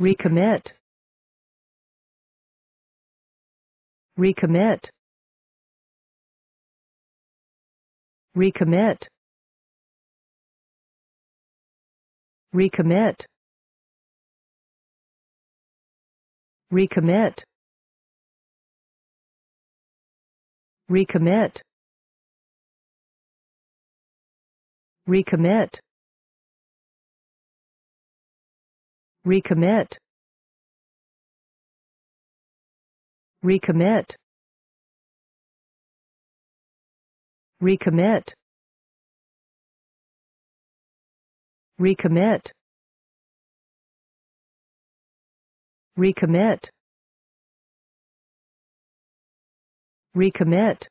recommit recommit recommit recommit recommit recommit recommit recommit recommit recommit recommit recommit recommit